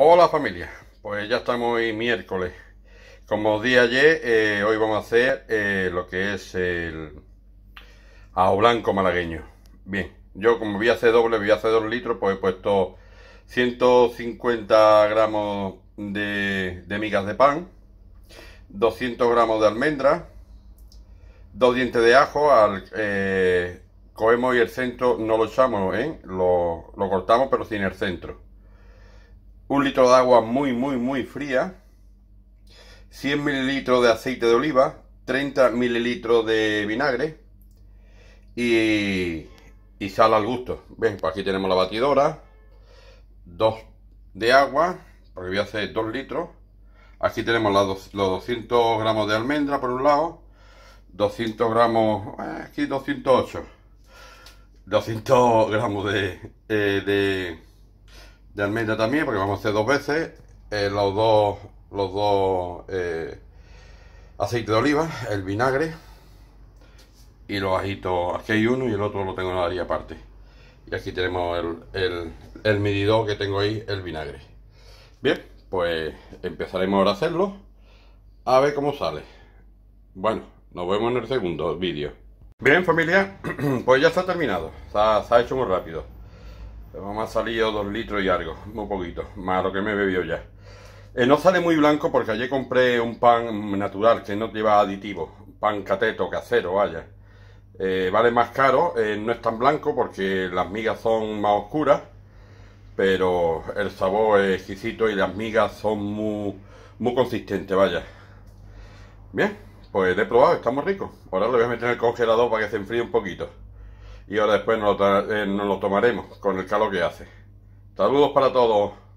Hola familia, pues ya estamos hoy miércoles. Como os di ayer, eh, hoy vamos a hacer eh, lo que es el ajo blanco malagueño. Bien, yo como voy a hacer doble, voy a hacer dos litros, pues he puesto 150 gramos de, migas de pan, 200 gramos de almendra, dos dientes de ajo, al, eh, cogemos y el centro no lo echamos, lo, lo cortamos pero sin el centro un litro de agua muy, muy, muy fría, 100 mililitros de aceite de oliva, 30 mililitros de vinagre y, sal al gusto. Pues aquí tenemos la batidora, 2 de agua, porque voy a hacer 2 litros. Aquí tenemos los 200 gramos de almendra por un lado, 200 gramos, eh, aquí 208, 200 gramos de eh, de almendra también, porque vamos a hacer dos veces eh, los dos, los dos eh, aceite de oliva, el vinagre y los ajitos. Aquí hay uno y el otro lo tengo en la aparte. Y aquí tenemos el, el, medidor que tengo ahí, el vinagre. Bien, pues empezaremos ahora a hacerlo. A ver cómo sale. Bueno, nos vemos en el segundo vídeo. Bien familia, pues ya está terminado. se ha hecho muy rápido me ha salido dos litros y algo, muy poquito, más lo que me bebió ya. Eh, no sale muy blanco porque ayer compré un pan natural que no lleva aditivo, pan cateto, casero, vaya. Eh, vale más caro, eh, no es tan blanco porque las migas son más oscuras, pero el sabor es exquisito y las migas son muy, muy consistentes, vaya. Bien, pues he probado, está muy rico. Ahora lo voy a meter el congelador para que se enfríe un poquito y ahora después eh, nos lo, tomaremos con el calor que hace. Saludos para todos.